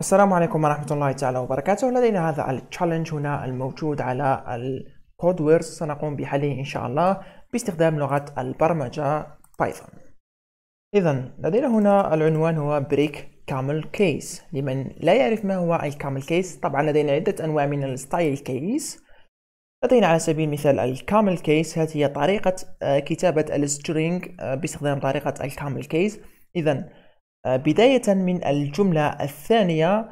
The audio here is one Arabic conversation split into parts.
السلام عليكم ورحمة الله تعالى وبركاته لدينا هذا التشالنج هنا الموجود على الكودويرز سنقوم بحله إن شاء الله باستخدام لغة البرمجة بايثون إذا لدينا هنا العنوان هو بريك كامل كيس لمن لا يعرف ما هو الكامل كيس طبعا لدينا عدة أنواع من الستايل كيس لدينا على سبيل المثال الكامل كيس هذه هي طريقة آه، كتابة السترينج آه، باستخدام طريقة الكامل كيس إذا آه، بداية من الجملة الثانية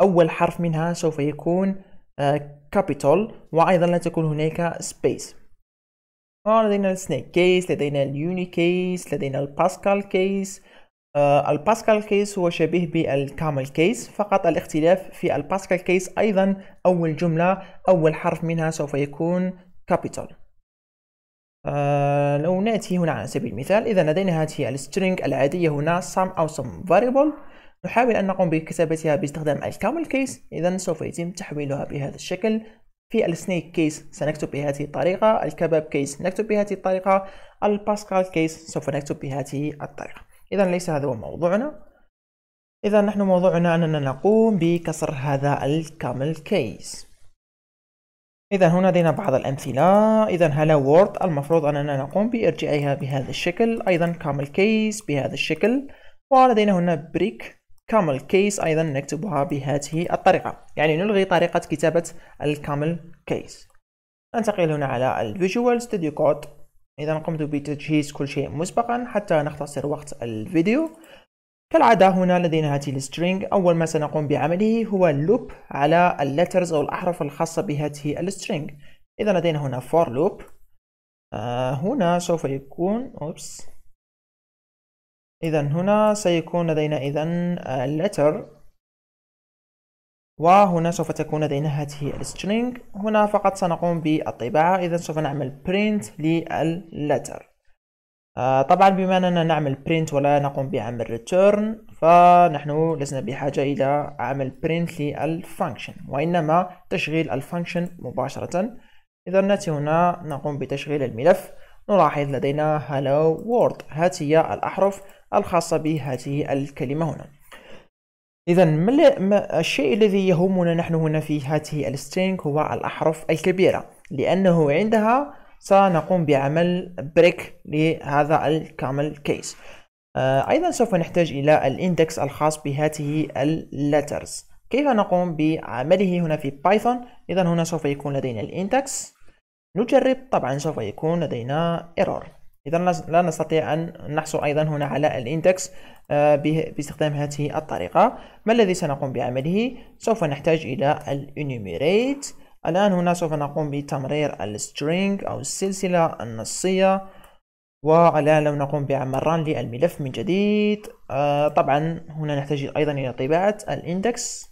أول حرف منها سوف يكون آه، capital وأيضا لا تكون هناك space آه، لدينا السنيك كيس لدينا اليوني كيس لدينا الباسكال كيس الباسكال كيس هو شبيه بالكامل كيس فقط الاختلاف في الباسكال كيس أيضا أول جملة أول حرف منها سوف يكون capital آه، لو نأتي هنا على سبيل المثال إذا لدينا هذه السترينج العادية هنا sum أو some variable نحاول أن نقوم بكتابتها باستخدام الكامل كيس إذا سوف يتم تحويلها بهذا الشكل في السنيك كيس سنكتب بهذه الطريقة الكباب كيس نكتب بهذه الطريقة الباسكال كيس سوف نكتب بهذه الطريقة إذا ليس هذا هو موضوعنا إذا نحن موضوعنا أننا نقوم بكسر هذا الكامل كيس إذا هنا لدينا بعض الأمثلة إذا هلا وورد المفروض أننا نقوم بإرجاعها بهذا الشكل أيضا كامل كيس بهذا الشكل ولدينا هنا بريك كامل كيس أيضا نكتبها بهذه الطريقة يعني نلغي طريقة كتابة الكامل كيس ننتقل هنا على الفيجوال ستوديو كود إذا قمت بتجهيز كل شيء مسبقا حتى نختصر وقت الفيديو كالعادة هنا لدينا هذه السترينج أول ما سنقوم بعمله هو اللوب على اللترز أو الأحرف الخاصة بهذه السترينج إذا لدينا هنا for loop آه هنا سوف يكون أوبس إذا هنا سيكون لدينا إذا آه، letter وهنا سوف تكون لدينا هذه السترينج هنا فقط سنقوم بالطباعة إذا سوف نعمل print للletter آه طبعا بما أننا نعمل print ولا نقوم بعمل return فنحن لسنا بحاجة إلى عمل print للfunction وإنما تشغيل الفانكشن مباشرة إذا نأتي هنا نقوم بتشغيل الملف نلاحظ لدينا hello world هذه الأحرف الخاصة بهذه الكلمة هنا إذا الشيء الذي يهمنا نحن هنا في هذه السترينج هو الأحرف الكبيرة لأنه عندها سنقوم بعمل بريك لهذا الكامل كيس آه، أيضا سوف نحتاج إلى الإندكس الخاص بهذه اللترز كيف نقوم بعمله هنا في بايثون إذا هنا سوف يكون لدينا الإندكس نجرب طبعا سوف يكون لدينا ايرور إذا لا نستطيع أن نحصل أيضا هنا على الإندكس آه، باستخدام هذه الطريقة ما الذي سنقوم بعمله سوف نحتاج إلى الانيميريت الآن هنا سوف نقوم بتمرير السترينج أو السلسلة النصية والآن لو نقوم بعمل ران للملف من جديد آه طبعا هنا نحتاج أيضا إلى طباعة الاندكس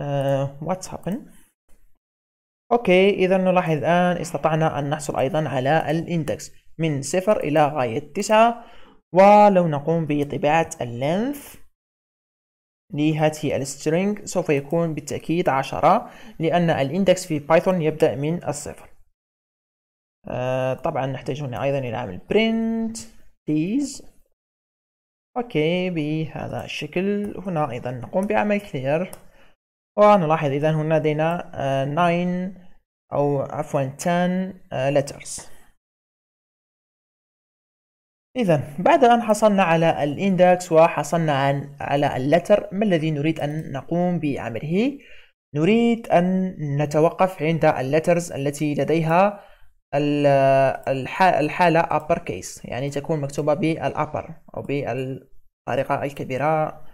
آه what's happened اوكي اذا نلاحظ الان استطعنا ان نحصل ايضا على الاندكس من صفر الى غاية تسعة ولو نقوم بطباعة اللينث لهذه السترينج سوف يكون بالتأكيد عشرة لأن الإندكس في بايثون يبدأ من الصفر آه طبعا نحتاج هنا أيضا إلى عمل print these أوكي بهذا الشكل هنا أيضا نقوم بعمل clear ونلاحظ إذا هنا لدينا آه 9 أو عفوا 10 آه letters إذا بعد أن حصلنا على الإندكس وحصلنا عن على اللتر ما الذي نريد أن نقوم بعمله؟ نريد أن نتوقف عند اللترز التي لديها الحالة upper case يعني تكون مكتوبة بالأبر أو بالطريقة الكبيرة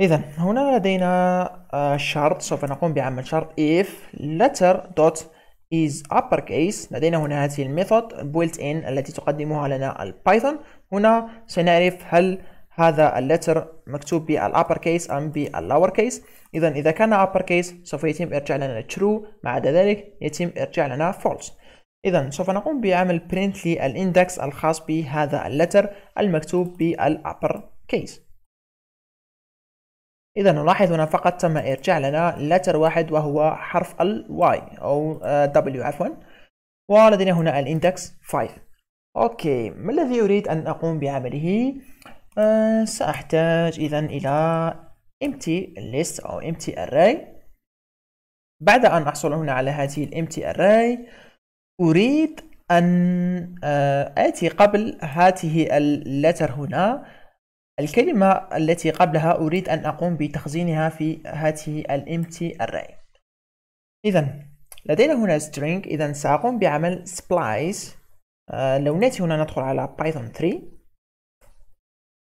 إذا هنا لدينا آه، شرط سوف نقوم بعمل شرط if letter dot is uppercase لدينا هنا هذه الميثود built in التي تقدمها لنا البايثون هنا سنعرف هل هذا اللتر مكتوب بالأبر كيس أم باللور كيس إذا إذا كان أبر كيس سوف يتم إرجاع لنا true ما عدا ذلك يتم إرجاع لنا false إذا سوف نقوم بعمل print للإندكس الخاص بهذا اللتر المكتوب بالأبر كيس إذا نلاحظ هنا فقط تم إرجاع لنا لتر واحد وهو حرف ال Y أو آه، W عفوا ولدينا هنا الإندكس 5 أوكي ما الذي أريد أن أقوم بعمله؟ أه سأحتاج إذا إلى empty list أو empty array بعد أن أحصل هنا على هذه empty array أريد أن آه، آتي قبل هذه اللتر هنا الكلمة التي قبلها أريد أن أقوم بتخزينها في هذه ال empty array إذا لدينا هنا string إذا سأقوم بعمل splice آه، لو نأتي هنا ندخل على python 3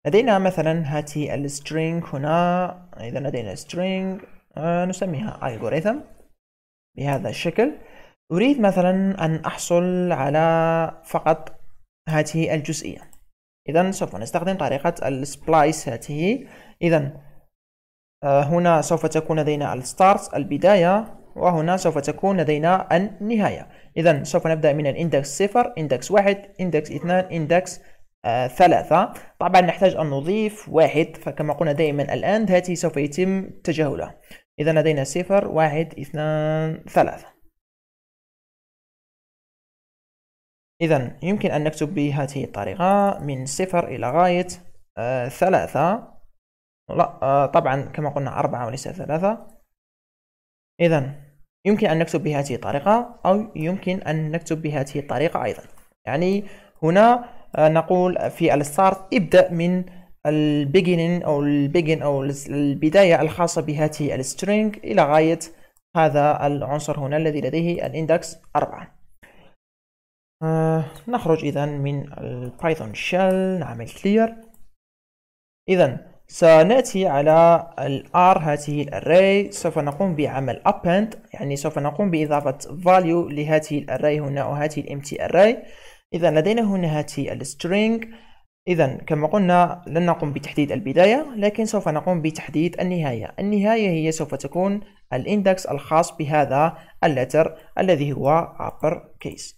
لدينا مثلا هذه string هنا إذا لدينا string آه، نسميها algorithm بهذا الشكل أريد مثلا أن أحصل على فقط هذه الجزئية اذا سوف نستخدم طريقه السبلايس هذه اذا آه، هنا سوف تكون لدينا الستارت البدايه وهنا سوف تكون لدينا النهايه اذا سوف نبدا من الاندكس صفر اندكس واحد اندكس اثنان اندكس آه، ثلاثة طبعا نحتاج أن نضيف واحد فكما قلنا دائما الآن هذه سوف يتم تجاهلها إذا لدينا صفر واحد اثنان ثلاثة إذا يمكن أن نكتب بهذه الطريقة من صفر إلى غاية آه ثلاثة لا آه طبعا كما قلنا أربعة وليس ثلاثة إذا يمكن أن نكتب بهذه الطريقة أو يمكن أن نكتب بهذه الطريقة أيضا يعني هنا آه نقول في الستارت ابدأ من البيجنين أو البيجن أو البداية الخاصة بهذه السترينج إلى غاية هذا العنصر هنا الذي لديه الاندكس أربعة آه، نخرج إذا من البايثون شيل نعمل كلير إذا سنأتي على الار هذه الاراي سوف نقوم بعمل append يعني سوف نقوم بإضافة value لهذه الاراي هنا وهذه الامتي اراي إذا لدينا هنا هذه السترينج إذا كما قلنا لن نقوم بتحديد البداية لكن سوف نقوم بتحديد النهاية النهاية هي سوف تكون الاندكس الخاص بهذا اللتر الذي هو upper case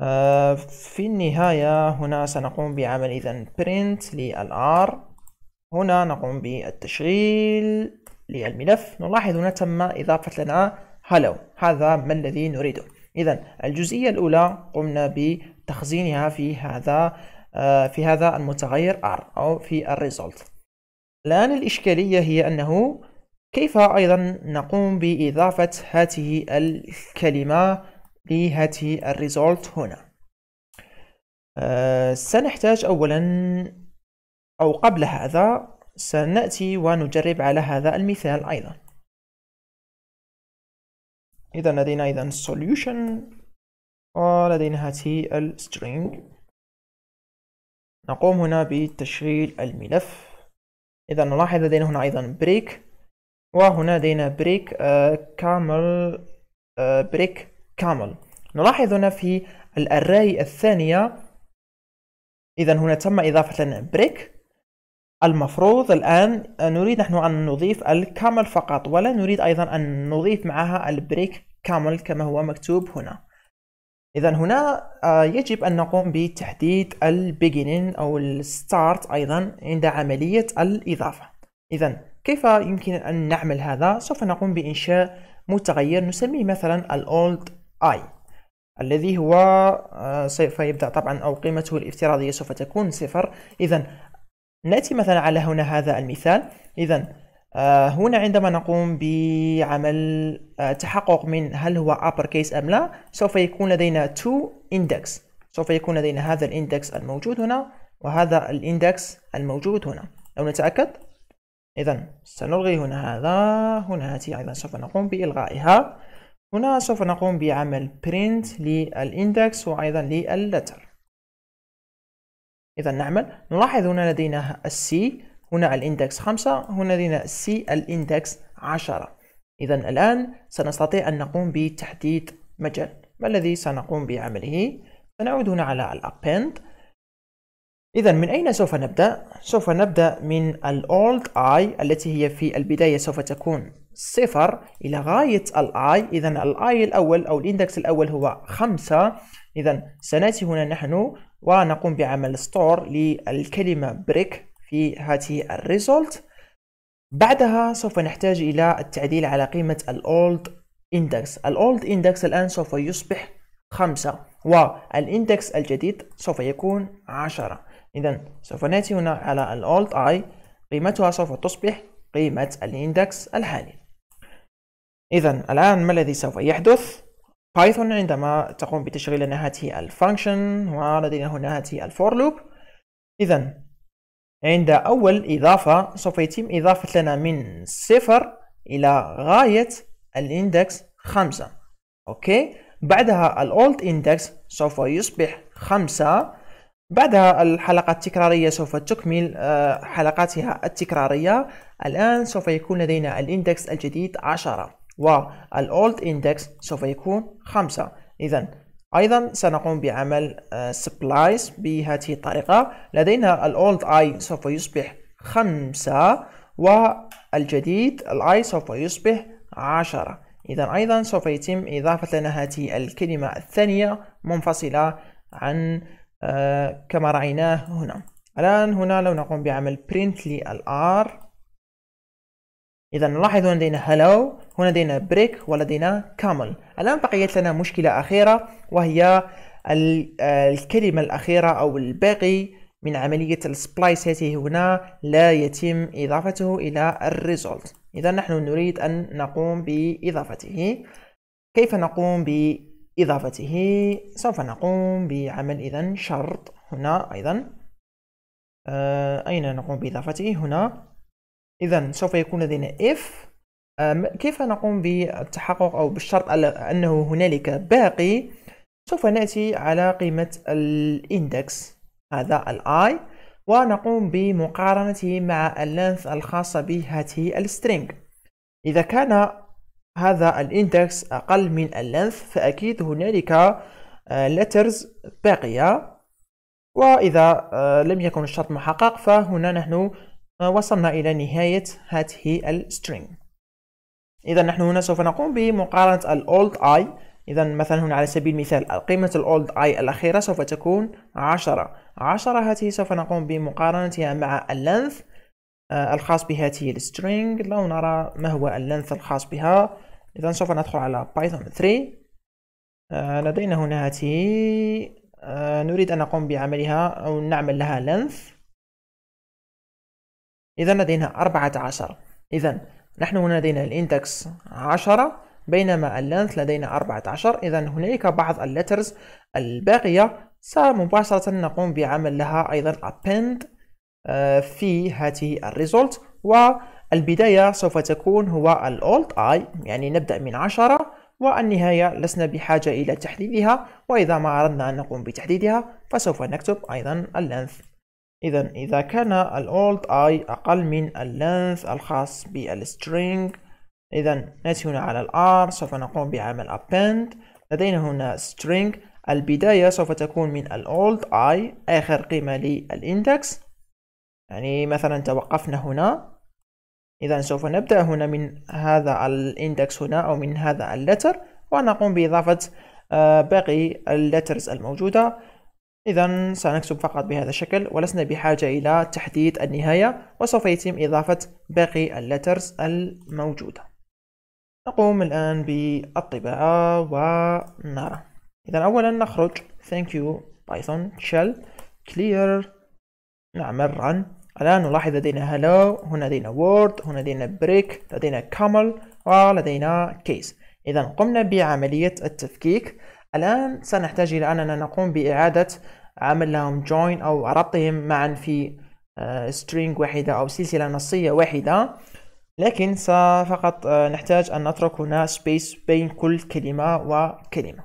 آه، في النهاية هنا سنقوم بعمل إذا print للR هنا نقوم بالتشغيل للملف نلاحظ هنا تم إضافة لنا hello هذا ما الذي نريده إذا الجزئية الأولى قمنا بتخزينها في هذا آه، في هذا المتغير R أو في الريزولت الآن الإشكالية هي أنه كيف أيضا نقوم بإضافة هذه الكلمة لهذه الريزولت هنا أه سنحتاج أولا أو قبل هذا سنأتي ونجرب على هذا المثال أيضا إذا لدينا ايضا solution ولدينا هذه السترينج نقوم هنا بتشغيل الملف إذا نلاحظ لدينا هنا أيضا بريك وهنا لدينا بريك آه كامل بريك آه، كامل نلاحظ هنا في الأراي الثانية إذا هنا تم إضافة لنا بريك المفروض الآن نريد نحن أن نضيف الكامل فقط ولا نريد أيضا أن نضيف معها البريك كامل كما هو مكتوب هنا إذا هنا آه، يجب أن نقوم بتحديد البيجينين أو الستارت أيضا عند عملية الإضافة إذا كيف يمكن أن نعمل هذا؟ سوف نقوم بإنشاء متغير نسميه مثلا الأولد i الذي هو آه، سوف يبدا طبعا أو قيمته الافتراضية سوف تكون صفر إذا نأتي مثلا على هنا هذا المثال إذا آه، هنا عندما نقوم بعمل آه، تحقق من هل هو upper case أم لا سوف يكون لدينا two index سوف يكون لدينا هذا الاندكس الموجود هنا وهذا الاندكس الموجود هنا لو نتأكد إذا سنلغي هنا هذا هنا هاتي أيضا سوف نقوم بإلغائها هنا سوف نقوم بعمل print للإندكس وأيضا لللتر إذا نعمل نلاحظ هنا لدينا السي هنا الإندكس خمسة هنا لدينا السي الإندكس عشرة إذا الآن سنستطيع أن نقوم بتحديد مجال ما الذي سنقوم بعمله سنعود هنا على الأبند إذا من أين سوف نبدأ؟ سوف نبدأ من الأولد old i التي هي في البداية سوف تكون صفر إلى غاية الآي إذا الآي الأول أو الإندكس الأول هو خمسة إذا سنأتي هنا نحن ونقوم بعمل ستور للكلمة بريك في هذه الريزولت بعدها سوف نحتاج إلى التعديل على قيمة الأولد إندكس الأولد إندكس الآن سوف يصبح خمسة والإندكس الجديد سوف يكون عشرة إذا سوف نأتي هنا على الأولد آي قيمتها سوف تصبح قيمة الإندكس الحالي إذا الآن ما الذي سوف يحدث؟ بايثون عندما تقوم بتشغيل لنا هذه الفانكشن ولدينا هنا هذه الفور لوب إذا عند أول إضافة سوف يتم إضافة لنا من صفر إلى غاية الإندكس خمسة أوكي بعدها الأولد إندكس سوف يصبح خمسة بعدها الحلقة التكرارية سوف تكمل آه، حلقاتها التكرارية الآن سوف يكون لدينا الإندكس الجديد عشرة والأولد إندكس سوف يكون خمسة إذا أيضا سنقوم بعمل آه، سبلايس بهذه الطريقة لدينا الأولد أي سوف يصبح خمسة والجديد الأي سوف يصبح عشرة إذا أيضا سوف يتم إضافة لنا هذه الكلمة الثانية منفصلة عن آه، كما رأيناه هنا الآن هنا لو نقوم بعمل print للار إذا نلاحظ هنا لدينا hello هنا لدينا brick ولدينا camel الآن بقيت لنا مشكلة أخيرة وهي الكلمة الأخيرة أو الباقي من عملية السبلايس هذه هنا لا يتم إضافته إلى الريزولت إذا نحن نريد أن نقوم بإضافته كيف نقوم بإضافته؟ سوف نقوم بعمل إذا شرط هنا أيضا آه، أين نقوم بإضافته؟ هنا إذا سوف يكون لدينا if كيف نقوم بالتحقق أو بالشرط أنه هنالك باقي سوف نأتي على قيمة الاندكس هذا الاي ونقوم بمقارنته مع اللينث الخاصة بهذه السترينج إذا كان هذا الاندكس أقل من اللينث فأكيد هنالك آه، letters باقية وإذا آه، لم يكن الشرط محقق فهنا نحن وصلنا إلى نهاية هذه السترينج إذا نحن هنا سوف نقوم بمقارنة الأولد أي إذا مثلا هنا على سبيل المثال قيمة الأولد أي الأخيرة سوف تكون عشرة عشرة هذه سوف نقوم بمقارنتها مع اللينث آه، الخاص بهذه السترينج لو نرى ما هو اللينث الخاص بها إذا سوف ندخل على بايثون آه، 3 لدينا هنا هذه آه، نريد أن نقوم بعملها أو نعمل لها length إذا لدينا أربعة عشر إذا نحن هنا لدينا الإندكس عشرة بينما اللينث لدينا أربعة عشر إذا هنالك بعض اللترز الباقية سمباشرة نقوم بعمل لها أيضا append آه، في هذه الريزولت والبداية سوف تكون هو الأولد اي يعني نبدأ من عشرة والنهاية لسنا بحاجة إلى تحديدها وإذا ما أردنا أن نقوم بتحديدها فسوف نكتب أيضا اللينث إذا إذا كان ال old i أقل من ال length الخاص بالstring إذا نأتي هنا على ال r سوف نقوم بعمل append لدينا هنا string البداية سوف تكون من ال old i آخر قيمة للإندكس يعني مثلا توقفنا هنا إذا سوف نبدأ هنا من هذا الإندكس هنا أو من هذا اللتر ونقوم بإضافة آه، باقي اللترز الموجودة إذا سنكتب فقط بهذا الشكل ولسنا بحاجة إلى تحديد النهاية وسوف يتم إضافة باقي اللترز الموجودة نقوم الآن بالطباعة ونرى إذا أولا نخرج thank you python shell clear نعمل run الآن نلاحظ لدينا hello هنا لدينا word هنا لدينا break لدينا camel ولدينا case إذا قمنا بعملية التفكيك الآن سنحتاج إلى أننا نقوم بإعادة عمل لهم join أو ربطهم معا في آه، string واحدة أو سلسلة نصية واحدة لكن فقط آه، نحتاج أن نترك هنا space بين كل كلمة وكلمة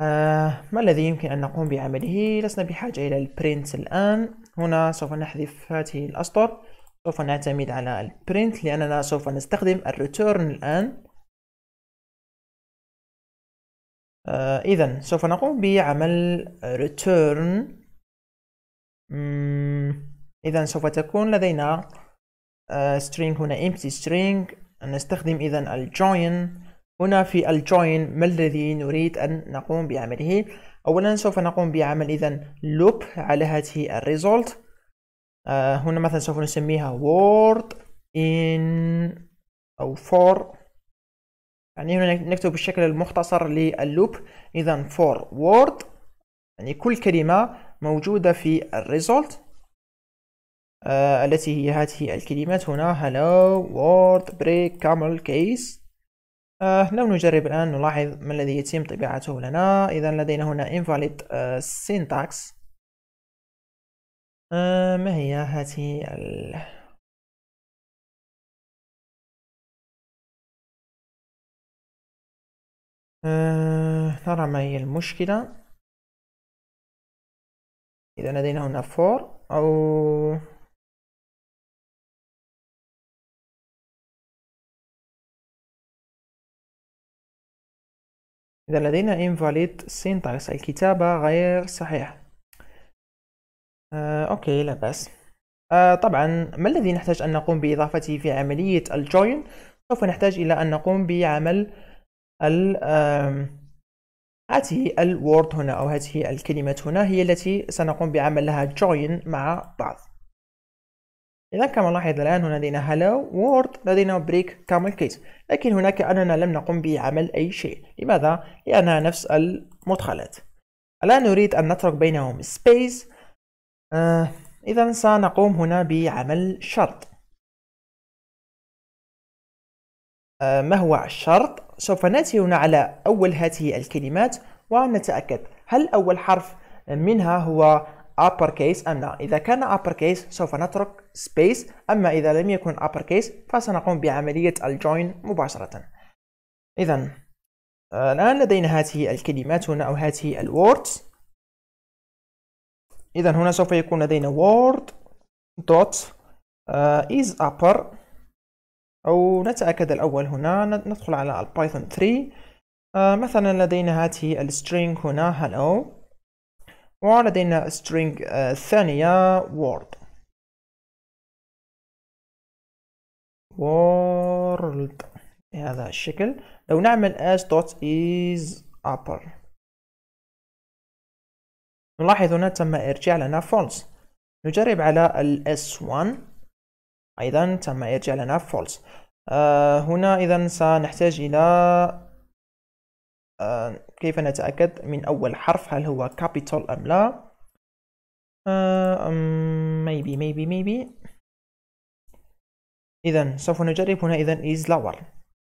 آه، ما الذي يمكن أن نقوم بعمله؟ لسنا بحاجة إلى print الآن هنا سوف نحذف هذه الأسطر سوف نعتمد على print لأننا سوف نستخدم return الآن آه، إذا سوف نقوم بعمل return إذا سوف تكون لدينا آه، string هنا empty string نستخدم إذا join هنا في join ما الذي نريد أن نقوم بعمله أولا سوف نقوم بعمل إذا loop على هذه الريزولت آه، هنا مثلا سوف نسميها word in أو for يعني هنا نكتب بالشكل المختصر لللوب اذا فور وورد يعني كل كلمة موجودة في الريزولت آه التي هي هذه الكلمات هنا هلو وورد بريك كامل كيس آه لو نجرب الآن نلاحظ ما الذي يتم طباعته لنا إذا لدينا هنا invalid آه syntax آه ما هي هذه نرى آه، ما هي المشكلة إذا لدينا هنا فور أو إذا لدينا invalid syntax الكتابة غير صحيحة آه، أوكي لا بأس آه، طبعا ما الذي نحتاج أن نقوم بإضافته في عملية الجوين سوف نحتاج إلى أن نقوم بعمل هذه الورد هنا أو هذه الكلمات هنا هي التي سنقوم بعمل لها جوين مع بعض إذا كما نلاحظ الآن هنا لدينا hello وورد لدينا بريك كامل كيس لكن هناك أننا لم نقم بعمل أي شيء لماذا؟ لأنها نفس المدخلات الآن نريد أن نترك بينهم سبيس آه إذا سنقوم هنا بعمل شرط آه، ما هو الشرط سوف ناتي هنا على أول هذه الكلمات ونتأكد هل أول حرف منها هو upper case أم لا إذا كان upper case سوف نترك space أما إذا لم يكن upper case فسنقوم بعملية الجوين مباشرة إذا آه، الآن لدينا هذه الكلمات هنا أو هذه الوردز إذا هنا سوف يكون لدينا word dot uh, is upper أو نتأكد الأول هنا ندخل على البايثون 3 آه مثلا لدينا هذه السترينج هنا hello ولدينا string آه ثانية word world بهذا الشكل لو نعمل as dot is upper نلاحظ هنا تم إرجاع لنا false نجرب على ال s1 أيضا تم يرجع لنا false آه هنا إذا سنحتاج إلى آه كيف نتأكد من أول حرف هل هو capital أم لا آه maybe maybe maybe إذا سوف نجرب هنا إذا is lower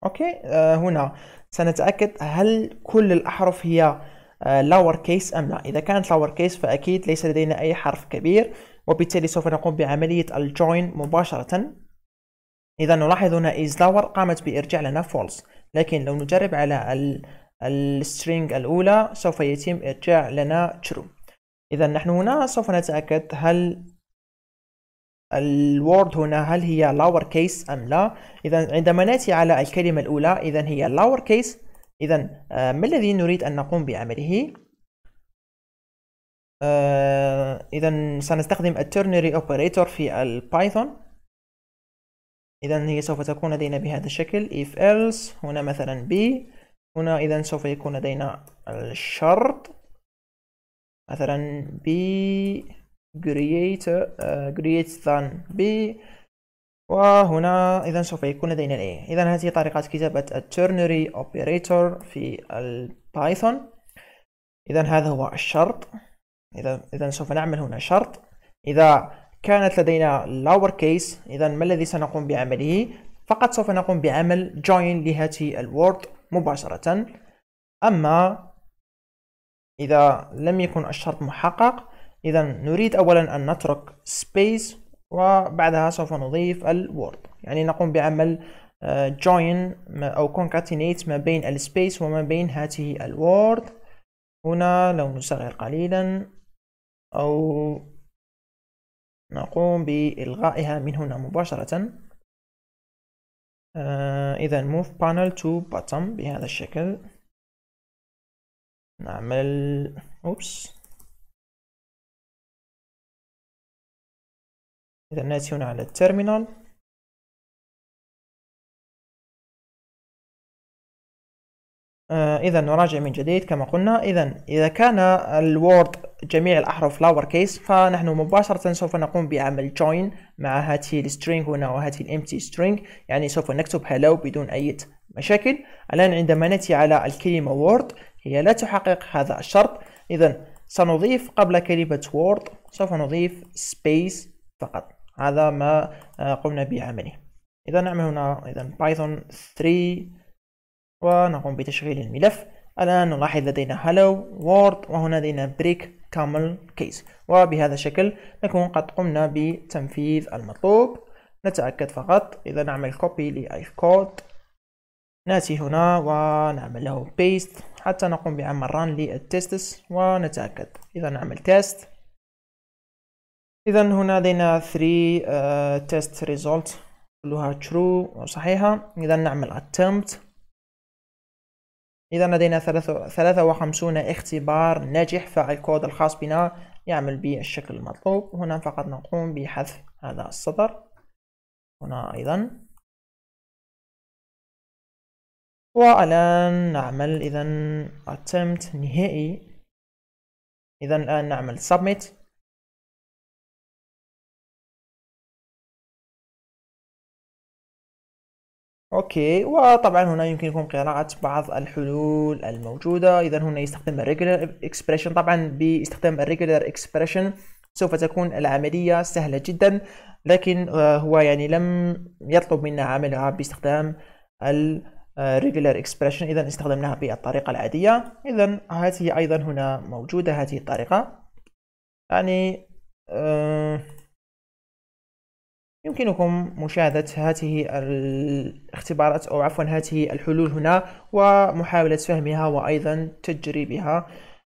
أوكي آه هنا سنتأكد هل كل الأحرف هي آه، lower case أم لا إذا كانت lower case فأكيد ليس لدينا أي حرف كبير وبالتالي سوف نقوم بعملية الجوين مباشرة إذا نلاحظ هنا is lower قامت بإرجاع لنا false لكن لو نجرب على السترينج الأولى سوف يتم إرجاع لنا true إذا نحن هنا سوف نتأكد هل الورد هنا هل هي lower case أم لا إذا عندما نأتي على الكلمة الأولى إذا هي lower case إذا آه، ما الذي نريد أن نقوم بعمله آه، اذا سنستخدم الترنري اوبريتور في البايثون اذا هي سوف تكون لدينا بهذا الشكل if else هنا مثلا b هنا اذا سوف يكون لدينا الشرط مثلا b create uh, آه، create than b وهنا اذا سوف يكون لدينا a اذا هذه طريقه كتابه الترنري اوبريتور في البايثون اذا هذا هو الشرط إذا إذا سوف نعمل هنا شرط إذا كانت لدينا lower case إذا ما الذي سنقوم بعمله فقط سوف نقوم بعمل join لهذه الوورد مباشرة أما إذا لم يكن الشرط محقق إذا نريد أولا أن نترك space وبعدها سوف نضيف الوورد يعني نقوم بعمل آه، join أو concatenate ما بين space وما بين هذه الوورد هنا لو نصغر قليلا أو نقوم بإلغائها من هنا مباشرة آه، إذا move panel to bottom بهذا الشكل نعمل أوبس إذا نأتي هنا على التيرمينال آه، اذا نراجع من جديد كما قلنا اذا اذا كان الوورد جميع الاحرف لاور كيس فنحن مباشره سوف نقوم بعمل join مع هذه السترينج هنا وهذه الامتي string يعني سوف نكتب hello بدون اي مشاكل الان عندما ناتي على الكلمه وورد هي لا تحقق هذا الشرط اذا سنضيف قبل كلمه وورد سوف نضيف space فقط هذا ما آه، قمنا بعمله اذا نعمل هنا اذا بايثون 3 ونقوم بتشغيل الملف الآن نلاحظ لدينا hello world وهنا لدينا break camel case وبهذا الشكل نكون قد قمنا بتنفيذ المطلوب نتأكد فقط إذا نعمل copy للكود نأتي هنا ونعمل له paste حتى نقوم بعمل run للتستس ونتأكد إذا نعمل test إذا هنا لدينا 3 uh, آه، test result كلها true وصحيحة إذا نعمل attempt إذا لدينا 53 اختبار ناجح فالكود الخاص بنا يعمل بالشكل المطلوب هنا فقط نقوم بحذف هذا السطر هنا أيضا والآن نعمل إذا attempt نهائي إذا الآن نعمل submit اوكي وطبعا هنا يمكنكم قراءة بعض الحلول الموجودة اذا هنا يستخدم الريجولار اكسبريشن طبعا باستخدام الريجولار اكسبريشن سوف تكون العملية سهلة جدا لكن آه، هو يعني لم يطلب منا عملها باستخدام الريجولار اكسبريشن اذا استخدمناها بالطريقة العادية اذا هذه ايضا هنا موجودة هذه الطريقة يعني يمكنكم مشاهدة هذه الاختبارات أو عفوا هذه الحلول هنا ومحاولة فهمها وأيضا تجريبها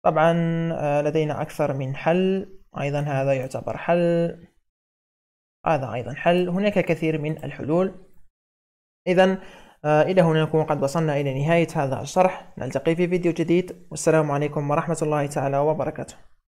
طبعا آه، لدينا أكثر من حل أيضا هذا يعتبر حل هذا أيضا حل هناك كثير من الحلول إذا آه، إلى هنا نكون قد وصلنا إلى نهاية هذا الشرح نلتقي في فيديو جديد والسلام عليكم ورحمة الله تعالى وبركاته